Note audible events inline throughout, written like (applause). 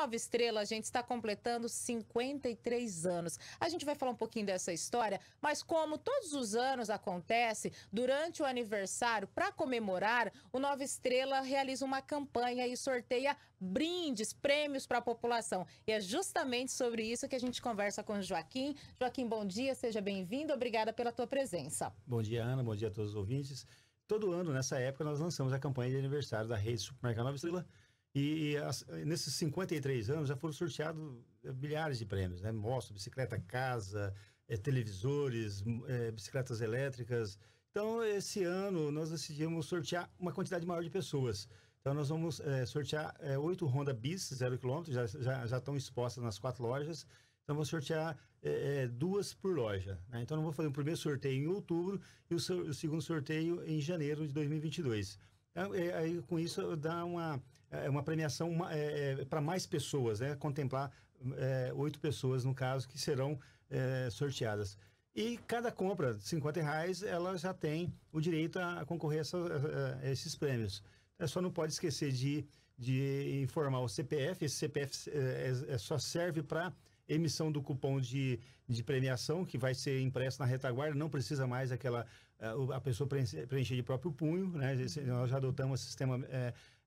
Nova Estrela, a gente, está completando 53 anos. A gente vai falar um pouquinho dessa história, mas como todos os anos acontece, durante o aniversário, para comemorar, o Nova Estrela realiza uma campanha e sorteia brindes, prêmios para a população. E é justamente sobre isso que a gente conversa com o Joaquim. Joaquim, bom dia, seja bem-vindo, obrigada pela tua presença. Bom dia, Ana, bom dia a todos os ouvintes. Todo ano, nessa época, nós lançamos a campanha de aniversário da rede Supermercado Nova Estrela, e, e as, nesses 53 anos já foram sorteados eh, milhares de prêmios, né? Mostra, bicicleta casa, é, televisores, é, bicicletas elétricas. Então, esse ano nós decidimos sortear uma quantidade maior de pessoas. Então, nós vamos é, sortear oito Honda Bis, zero quilômetro, já, já, já estão expostas nas quatro lojas. Então, vamos sortear é, duas por loja. Né? Então, eu vou fazer o primeiro sorteio em outubro e o, o segundo sorteio em janeiro de 2022. Então, aí, com isso, dá uma é uma premiação é, é para mais pessoas, né? Contemplar é, oito pessoas, no caso, que serão é, sorteadas. E cada compra de 50 reais, ela já tem o direito a, concorrer a, essa, a, a esses prêmios. É, só não pode esquecer de, de informar o CPF. Esse CPF é, é, só serve para emissão do cupom de, de premiação, que vai ser impresso na retaguarda, não precisa mais aquela a pessoa preencher de próprio punho, né? Nós já adotamos o sistema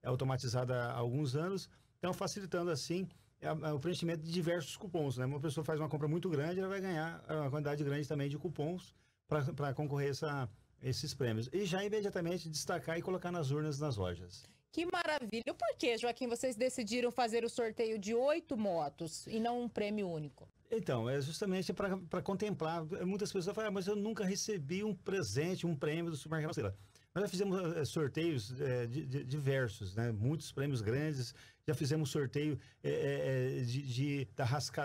é automatizada há alguns anos, então facilitando assim é, é o preenchimento de diversos cupons. Né? Uma pessoa faz uma compra muito grande, ela vai ganhar uma quantidade grande também de cupons para concorrer a esses prêmios. E já imediatamente destacar e colocar nas urnas nas lojas. Que maravilha! Por que, Joaquim, vocês decidiram fazer o sorteio de oito motos e não um prêmio único? Então, é justamente para contemplar. Muitas pessoas falam, ah, mas eu nunca recebi um presente, um prêmio do Supermercado nós já fizemos eh, eh, sorteios é, de, de, diversos, né? Muitos prêmios grandes. Já fizemos sorteio é, é, de, de, da rasca,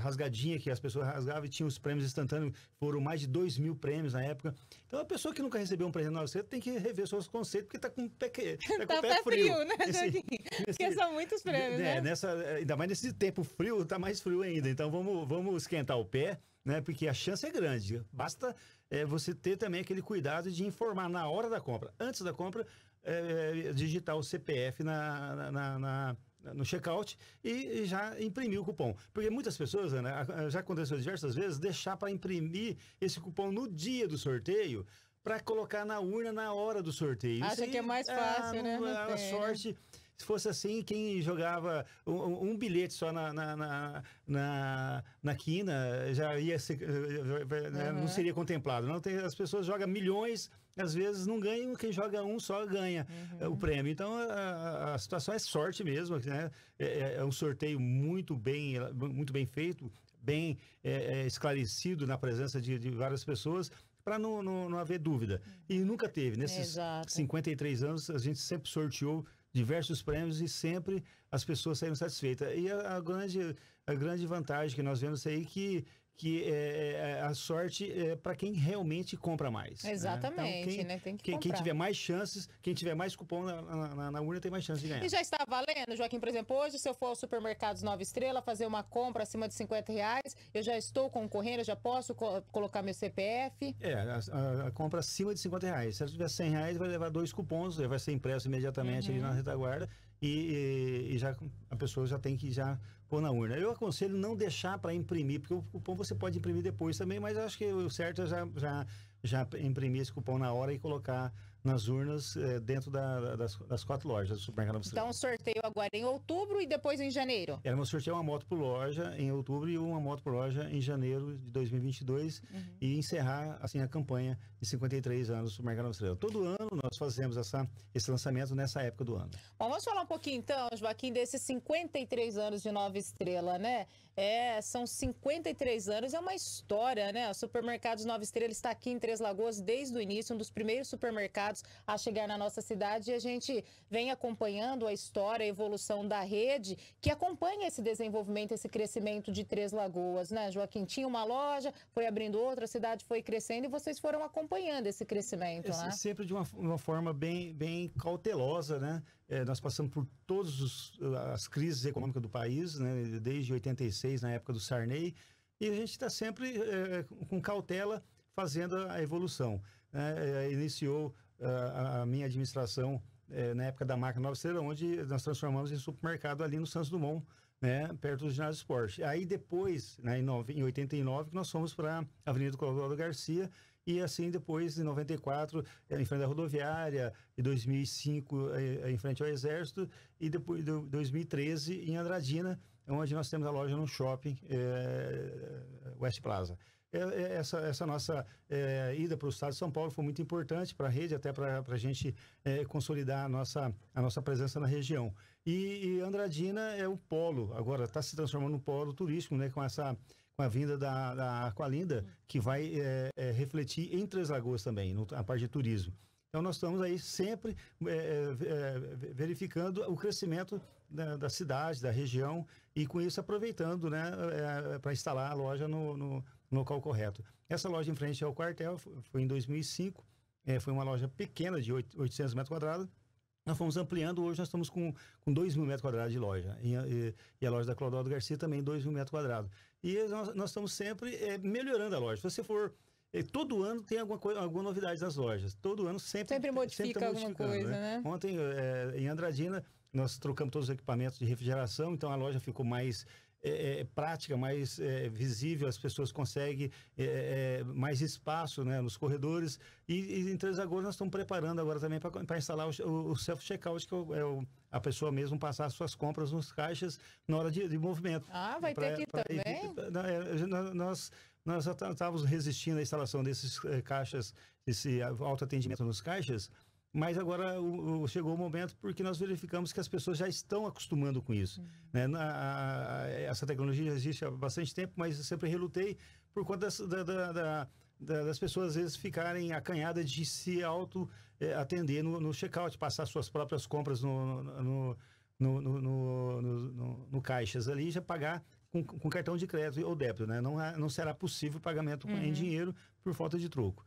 rasgadinha que as pessoas rasgavam e tinham os prêmios instantâneos. Foram mais de 2 mil prêmios na época. Então, a pessoa que nunca recebeu um prêmio na você tem que rever seus conceitos, porque está com o pé, frio. tá com tá pé, pé frio. frio né, (laughs) nesse, Porque são muitos prêmios, né? né? Nessa, ainda mais nesse tempo frio, está mais frio ainda. Então, vamos, vamos esquentar o pé né? Porque a chance é grande. Basta é, você ter também aquele cuidado de informar na hora da compra. Antes da compra, é, é digitar o CPF na, na, na no checkout e já imprimir o cupom. Porque muitas pessoas, Ana, já aconteceu diversas vezes, deixar para imprimir esse cupom no dia do sorteio para colocar na urna na hora do sorteio. Acha aí, que é mais é, fácil, ah, né? É não, a né? sorte. Se fosse assim, quem jogava um, um bilhete só na, na, na, na, na quina já ia ser, né, não seria contemplado. Não tem, as pessoas jogam milhões, às vezes não ganham, quem joga um só ganha é, uhum. o prêmio. Então a, a, situação é sorte mesmo, né? É, é, é um sorteio muito bem, muito bem feito, bem é, é, esclarecido na presença de, de várias pessoas para não, não, não, haver dúvida. E nunca teve. Nesses Exato. 53 anos, a gente sempre sorteou diversos prêmios e sempre as pessoas saíram satisfeitas. E a, a grande, a grande vantagem que nós vemos aí é que que é, é, é, a sorte é para quem realmente compra mais. Né? Exatamente, né? Então, quem, né? Tem que quem, quem, tiver mais chances, quem tiver mais cupom na, na, na, urna tem mais chance de ganhar. E já está valendo, Joaquim, por exemplo, hoje se eu for ao supermercado Nova Estrela fazer uma compra acima de 50 reais, eu já estou concorrendo, já posso co colocar meu CPF? É, a, a, a, compra acima de 50 reais. Se ela tiver 100 reais, vai levar dois cupons, vai ser impresso imediatamente uhum. ali na retaguarda e, e, e já a pessoa já tem que já pôr na urna. Eu aconselho não deixar para imprimir, porque o cupom você pode imprimir depois também, mas acho que o certo é já, já, já imprimir esse cupom na hora e colocar nas urnas é, dentro da, das, das, quatro lojas do supermercado Amsterdã. Então, sorteio agora é em outubro e depois em janeiro? Era é, um sorteio uma moto por loja em outubro e uma moto por loja em janeiro de 2022 uhum. e encerrar assim a campanha de 53 anos do supermercado Amsterdã. Todo ano nós fazemos essa, esse lançamento nessa época do ano. Bom, vamos falar um pouquinho então, Joaquim, desses 53 anos de Nova Estrela, né? É, são 53 anos, é uma história, né? O supermercado Nova Estrela está aqui em Três Lagoas desde o início, um dos primeiros supermercados a chegar na nossa cidade. E a gente vem acompanhando a história, a evolução da rede, que acompanha esse desenvolvimento, esse crescimento de Três Lagoas, né, Joaquim? Tinha uma loja, foi abrindo outra, a cidade foi crescendo e vocês foram acompanhando esse crescimento, é, né? Sempre de uma, uma, forma bem, bem cautelosa, né? É, nós passamos por todas as crises econômicas do país, né? Desde 86, na época do Sarney, e a gente está sempre é, com cautela fazendo a evolução. Né? É, iniciou a, a minha administração é, na época da marca Nova Estrela, onde nós transformamos em supermercado ali no Santos Dumont, né, perto do ginásio esporte. Aí depois, né, em, nove, em 89, nós fomos para a Avenida Colorado Garcia e assim depois, em 94, é, em frente à rodoviária, em 2005, é, é, em frente ao Exército e depois, em 2013, em Andradina, onde nós temos a loja no shopping West Plaza. É, é, essa, essa nossa é, ida para o Estado de São Paulo foi muito importante para a rede, até para a gente é, consolidar a nossa, a nossa presença na região. E, e Andradina é o polo, agora está se transformando no polo turístico, né, com essa com a vinda da, da Aqualinda, que vai é, é, refletir em Três Lagoas também, no, a parte de turismo. Então, nós estamos aí sempre é, é, verificando o crescimento da, da, cidade, da região, e com isso aproveitando né, é, para instalar a loja no, no, no local correto. Essa loja em frente ao quartel foi em 2005, é, foi uma loja pequena de 800 metros quadrados, nós fomos ampliando, hoje nós estamos com, com 2 mil metros quadrados de loja. E, e, e a loja da Clodoaldo Garcia também 2 mil metros quadrados. E nós, nós estamos sempre é, melhorando a loja. Se você for. É, todo ano tem alguma, coisa, alguma novidade nas lojas. Todo ano sempre. Sempre tá modifica sempre alguma né? coisa, né? né? Ontem, é, em Andradina, nós trocamos todos os equipamentos de refrigeração, então a loja ficou mais é, é, é, prática, mais é, visível, as pessoas conseguem é, mais espaço né, nos corredores. E, e em Três Lagoas nós estamos preparando agora também para instalar o, o self-checkout, que é o, a pessoa mesmo passar suas compras nos caixas na hora de, de movimento. Ah, vai pra, ter que pra, também? Pra, nós nós estávamos resistindo à instalação desses eh, caixas, esse autoatendimento nos caixas, mas agora o, o, chegou o momento porque nós verificamos que as pessoas já estão acostumando com isso. Uhum. Né? Na, a, a, essa tecnologia existe há bastante tempo, mas eu sempre relutei por conta das, da, da, da, das pessoas às vezes ficarem acanhadas de se auto eh, atender no, no checkout, passar suas próprias compras no, no, no caixas ali, já pagar com, com, cartão de crédito ou débito, né? Não, não será possível pagamento uhum. em dinheiro por falta de troco.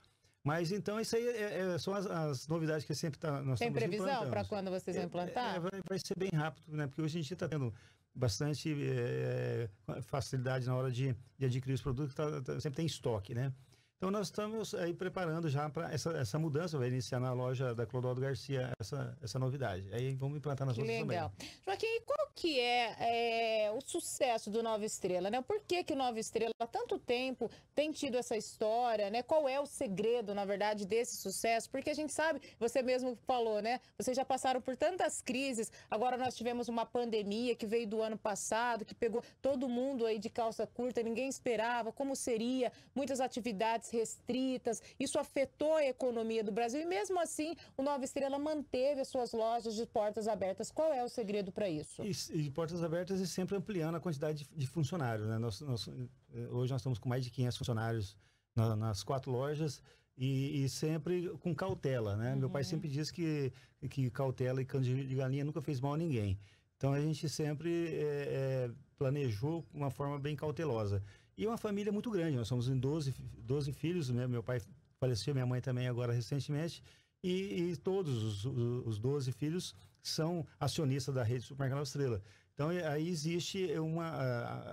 Mas então isso aí é, é, são as, as, novidades que sempre tá, nós Tem previsão para quando vocês vão é, implantar? É, vai, vai, ser bem rápido, né? Porque hoje a gente está tendo bastante é, facilidade na hora de, de adquirir os produtos, tá, tá, sempre tem estoque, né? Então nós estamos aí preparando já para essa, essa mudança, vai iniciar na loja da Clodoaldo Garcia essa, essa novidade. Aí vamos implantar nas que outras legal. também. Joaquim, qual que é, é, o sucesso do Nova Estrela, né? Por que que o Nova Estrela há tanto tempo tem tido essa história, né? Qual é o segredo, na verdade, desse sucesso? Porque a gente sabe, você mesmo falou, né? Vocês já passaram por tantas crises, agora nós tivemos uma pandemia que veio do ano passado, que pegou todo mundo aí de calça curta, ninguém esperava como seria, muitas atividades restritas. Isso afetou a economia do Brasil e mesmo assim o Nova Estrela manteve as suas lojas de portas abertas. Qual é o segredo para isso? E, e, portas abertas e sempre ampliando a quantidade de, de funcionários. Né? Nós, nós, eh, hoje nós estamos com mais de 500 funcionários na, nas quatro lojas e, e, sempre com cautela. Né? Uhum. Meu pai uhum. sempre diz que, que cautela e cano de galinha nunca fez mal a ninguém. Então a gente sempre é, é, planejou uma forma bem cautelosa. E uma família muito grande, nós somos em 12, 12 filhos, né? meu pai faleceu, minha mãe também agora recentemente, e, e todos os, os 12 filhos são acionistas da rede Supermercado Estrela. Então é, aí existe uma,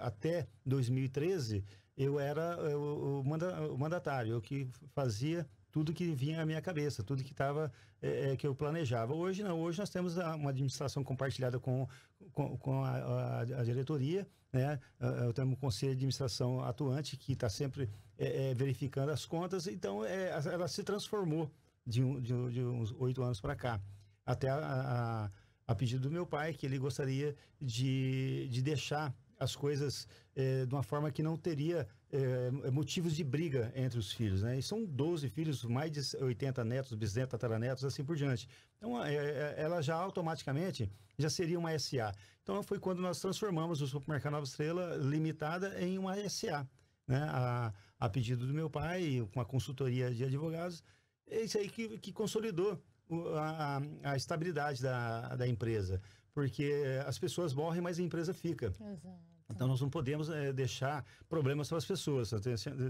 até 2013, eu era é, o, mandatário, eu que fazia tudo que vinha à minha cabeça, tudo que estava é, é, que eu planejava. Hoje não, hoje nós temos uma administração compartilhada com, com, com a, a, a, diretoria, né? Eu tenho um conselho de administração atuante que está sempre é, é, verificando as contas, então é, ela se transformou de, um, de, de uns oito anos para cá. Até a, a, pedido do meu pai, que ele gostaria de, de deixar as coisas é, de uma forma que não teria é, é, motivos de briga entre os filhos, né? E são 12 filhos, mais de 80 netos, bisnetos, tataranetos, assim por diante. Então, é, é ela já automaticamente já seria uma SA. Então, foi quando nós transformamos o supermercado Nova Estrela Limitada em uma SA, né? A, a pedido do meu pai, com a consultoria de advogados, é isso aí que, que consolidou a, a, estabilidade da, da empresa, porque as pessoas morrem, mas a empresa fica. Exato. Então nós não podemos é, deixar problemas para as pessoas, tá?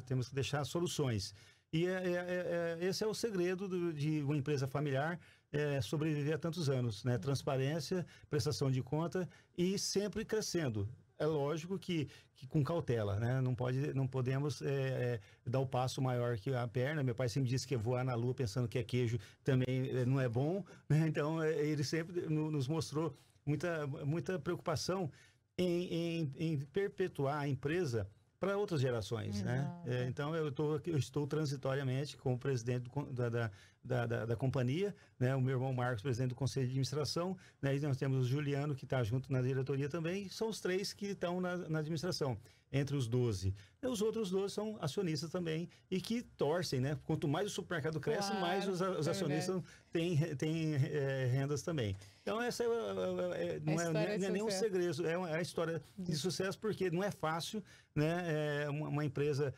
temos que deixar soluções. E é é, é, é, esse é o segredo do, de uma empresa familiar é, sobreviver há tantos anos, né? Transparência, prestação de conta e sempre crescendo. É lógico que, que com cautela, né? Não, pode, não podemos eh, eh, dar o passo maior que a perna. Meu pai sempre disse que voar na lua pensando que é queijo também não é bom, né? Então ele sempre nos mostrou muita, muita preocupação em, em, em perpetuar a empresa para outras gerações, né? Exato. né? É, então eu, tô, eu estou transitoriamente como presidente do, da, da, da, da, companhia, né? O meu irmão Marcos, presidente do conselho de administração, né? E nós temos o Juliano que está junto na diretoria também. São os três que estão na, na administração entre os 12. E os outros 12 são acionistas também e que torcem, né? Quanto mais o supermercado cresce, claro, mais os, os é acionistas têm, têm é, rendas também. Então, essa é, eh, eh, é, não, é, é, é, nenhum segredo, é, uma, é a história de uhum. sucesso, porque não é fácil, né? Uma, uma, empresa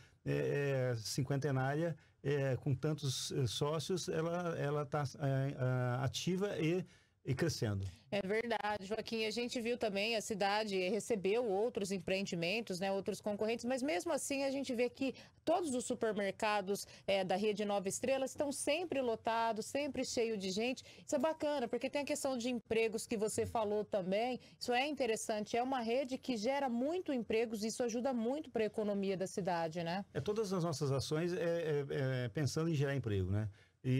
cinquentenária, com tantos sócios, ela está ativa e e crescendo. É verdade, Joaquim. A gente viu também a cidade recebeu outros empreendimentos, né, outros concorrentes, mas mesmo assim a gente vê que todos os supermercados é, da rede Nova Estrelas estão sempre lotados, sempre cheio de gente. Isso é bacana, porque tem a questão de empregos que você falou também. Isso é interessante. É uma rede que gera muito empregos e isso ajuda muito para a economia da cidade, né? É todas as nossas ações é, é, é pensando em gerar emprego, né? E,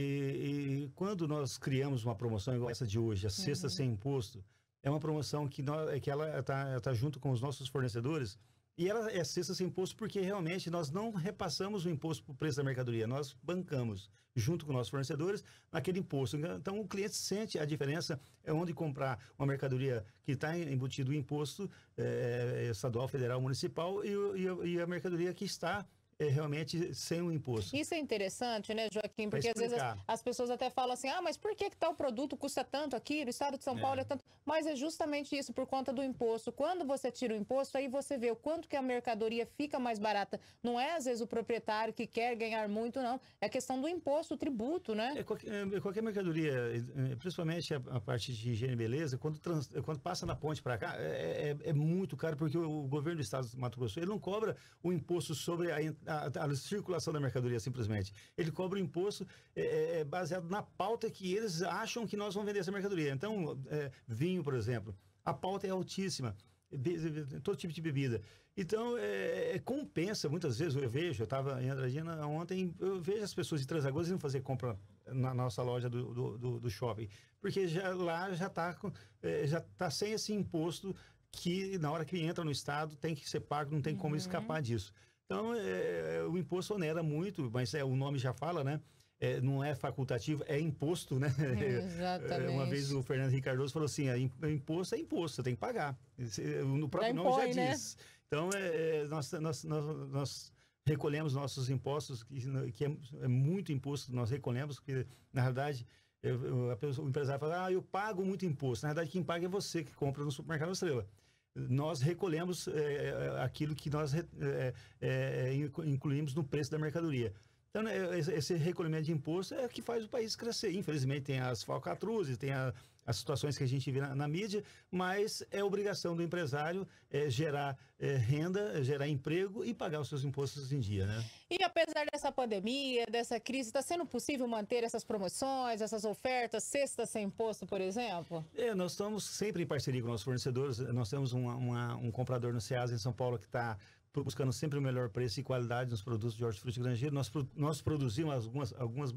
e, quando nós criamos uma promoção igual essa de hoje, a Sexta uhum. Sem Imposto, é uma promoção que, nós, é que ela está tá junto com os nossos fornecedores e ela é Sexta Sem Imposto porque realmente nós não repassamos o imposto para o preço da mercadoria, nós bancamos junto com nossos fornecedores naquele imposto. Então o cliente sente a diferença é onde comprar uma mercadoria que está embutido o imposto é, estadual, federal, municipal e, e, e a mercadoria que está é, realmente sem o imposto. Isso é interessante, né, Joaquim? Porque às vezes as, pessoas até falam assim, ah, mas por que, que tal produto custa tanto aqui, no estado de São é. Paulo é tanto... Mas é justamente isso, por conta do imposto. Quando você tira o imposto, aí você vê o quanto que a mercadoria fica mais barata. Não é, às vezes, o proprietário que quer ganhar muito, não. É questão do imposto, o tributo, né? É, qualquer, é, qualquer, mercadoria, é, principalmente a, a, parte de higiene e beleza, quando, trans, quando passa na ponte para cá, é, é, é, muito caro, porque o, governo do estado de Mato Grosso, ele não cobra o imposto sobre a a, a circulação da mercadoria, simplesmente. Ele cobra o imposto é, é, é, baseado na pauta que eles acham que nós vamos vender essa mercadoria. Então, é, vinho, por exemplo, a pauta é altíssima todo tipo de bebida. Então, é, é, compensa, muitas vezes, eu vejo, eu estava em Andradina ontem, eu vejo as pessoas de Transagoas indo fazer compra na nossa loja do, do, do, do shopping, porque já, lá já está é, já tá sem esse imposto que na hora que entra no Estado tem que ser pago, não tem como uhum. escapar disso. Então, é, é, o imposto onera muito, mas é, o nome já fala, né? É, não é facultativo, é imposto, né? Exatamente. (laughs) É, uma vez o Fernando Ricardo falou assim: ah, imposto é imposto, você tem que pagar. É, no próprio impõe, nome já né? diz. Então, é, nós, nós, nós, nós, recolhemos nossos impostos, que, né, que é, muito imposto, nós recolhemos, porque, na verdade, eu, pessoa, o empresário fala: ah, eu pago muito imposto. Na verdade, quem paga é você que compra no supermercado Estrela nós recolhemos é, aquilo que nós é, incluímos no preço da mercadoria. Então, né, esse recolhimento de imposto é o que faz o país crescer. Infelizmente, tem as falcatruzes, tem a, as situações que a gente vê na, na mídia, mas é obrigação do empresário é, gerar é, renda, é, gerar emprego e pagar os seus impostos em dia, né? E apesar dessa pandemia, dessa crise, está sendo possível manter essas promoções, essas ofertas, cesta sem imposto, por exemplo? É, nós estamos sempre em parceria com nossos fornecedores, nós temos uma, uma, um comprador no SEAS em São Paulo que está buscando sempre o melhor preço e qualidade nos produtos de hortifruti grangeiro. Nós, nós produzimos algumas, algumas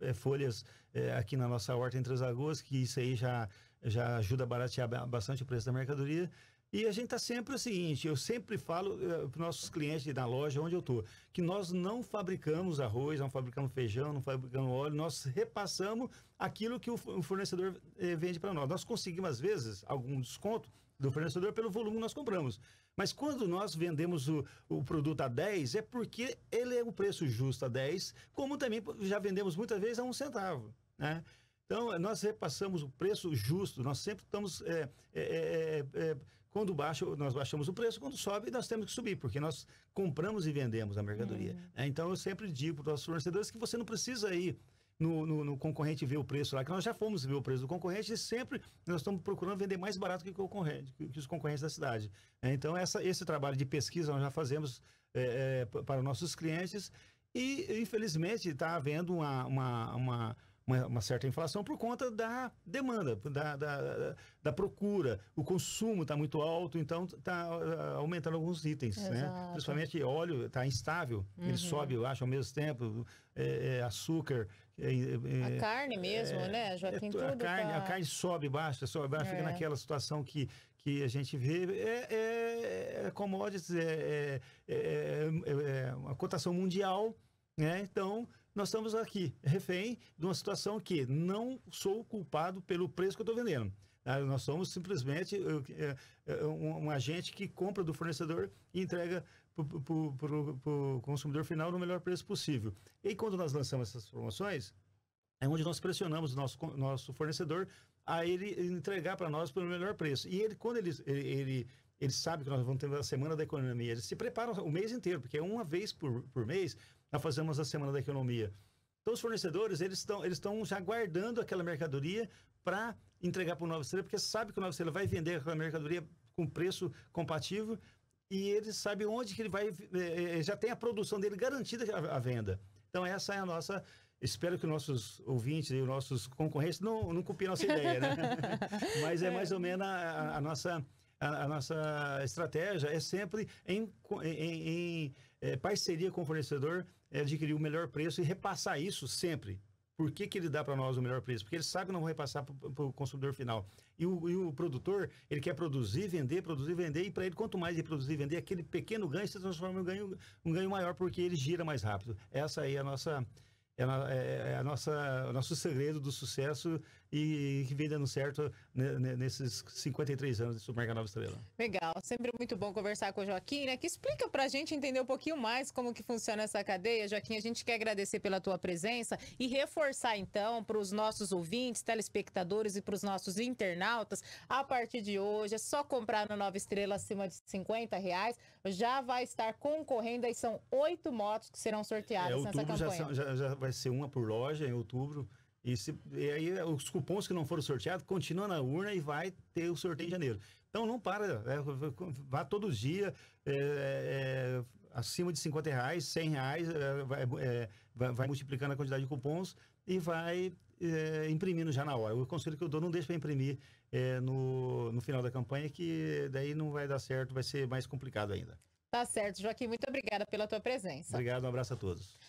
é, folhas é, aqui na nossa horta em Três Lagoas, que isso aí já, já ajuda a baratear bastante o preço da mercadoria. E a gente está sempre o seguinte, eu sempre falo uh, para nossos clientes da loja onde eu estou, que nós não fabricamos arroz, não fabricamos feijão, não fabricamos óleo, nós repassamos aquilo que o fornecedor vende para nós. Nós conseguimos, às vezes, algum desconto do fornecedor pelo volume que nós compramos. Mas quando nós vendemos o, o produto a 10, é porque ele é o um preço justo a 10, como também já vendemos muitas vezes a um centavo, né? Então, nós repassamos o preço justo, nós sempre estamos. É, é, é, é, é quando baixa, nós baixamos o preço, quando sobe, nós temos que subir, porque nós compramos e vendemos a mercadoria. Hum. Né? Então, eu sempre digo para os nossos fornecedores que você não precisa ir no, no, no, concorrente ver o preço lá, que nós já fomos ver o preço do concorrente e sempre nós estamos procurando vender mais barato que, o concorrente, que os concorrentes da cidade. Né? Então, essa, esse trabalho de pesquisa nós já fazemos é, é, para nossos clientes e, infelizmente, está havendo uma, uma, uma uma, uma certa inflação por conta da demanda, da, da, da procura. O consumo está muito alto, então está ah, aumentando alguns itens, né? Principalmente óleo está instável, uhum. ele sobe, eu acho, ao mesmo tempo, é, é, açúcar. É, é, é a carne mesmo, é, né, Joaquim? a, carne, a carne sobe, baixa, sobe, baixa, fica naquela situação que, que a gente vê. É, é, commodities, é, é, uma cotação mundial, né? Então, nós estamos aqui, refém de uma situação que não sou culpado pelo preço que eu estou vendendo. Tá? Nós somos simplesmente é, é, um, agente que compra do fornecedor e entrega para o consumidor final no melhor preço possível. E quando nós lançamos essas promoções, é onde nós pressionamos o nosso, nosso fornecedor a ele entregar para nós pelo melhor preço. E ele, quando ele, ele eles sabem que nós vamos ter a Semana da Economia. Eles se preparam o mês inteiro, porque é uma vez por, por mês nós fazemos a Semana da Economia. Então, os fornecedores, eles estão eles já guardando aquela mercadoria para entregar para o Nova Estrela, porque sabe que o Nova Estrela vai vender aquela mercadoria com preço compatível e ele sabe onde que ele vai, é, já tem a produção dele garantida a, a venda. Então, essa é a nossa Espero que nossos ouvintes e nossos concorrentes não, não copiem nossa ideia, né? (laughs) Mas é, é mais ou menos a, a nossa a, a nossa estratégia é sempre em, em, em é, parceria com o fornecedor é adquirir o melhor preço e repassar isso sempre. Por que, que ele dá para nós o melhor preço? Porque ele sabe que não vai repassar para o consumidor final. E o, e o, produtor, ele quer produzir, vender, produzir, vender, e para ele, quanto mais ele produzir e vender, aquele pequeno ganho se transforma em um ganho, um ganho maior, porque ele gira mais rápido. Essa aí é a nossa é, a, é, é a nossa, o nosso segredo do sucesso e que vem dando certo né, né, nesses 53 anos de Supermercado Nova Estrela. Legal, sempre muito bom conversar com o Joaquim, né? Que explica para a gente entender um pouquinho mais como que funciona essa cadeia. Joaquim, a gente quer agradecer pela tua presença e reforçar então para os nossos ouvintes, telespectadores e para os nossos internautas, a partir de hoje é só comprar na Nova Estrela acima de 50 reais, já vai estar concorrendo, aí são oito motos que serão sorteadas é, nessa campanha. Já, já, já vai ser uma por loja em outubro, e, se, e aí os cupons que não foram sorteados continuam na urna e vai ter o sorteio em janeiro. Então não para, é, vá todo dia, é, é, acima de 50 reais, 100 reais, é, é, vai, vai, multiplicando a quantidade de cupons e vai é, imprimindo já na hora. O conselho que eu dou, não deixa para imprimir no, no final da campanha, que daí não vai dar certo, vai ser mais complicado ainda. Tá certo, Joaquim, muito obrigada pela tua presença. Obrigado, um abraço a todos.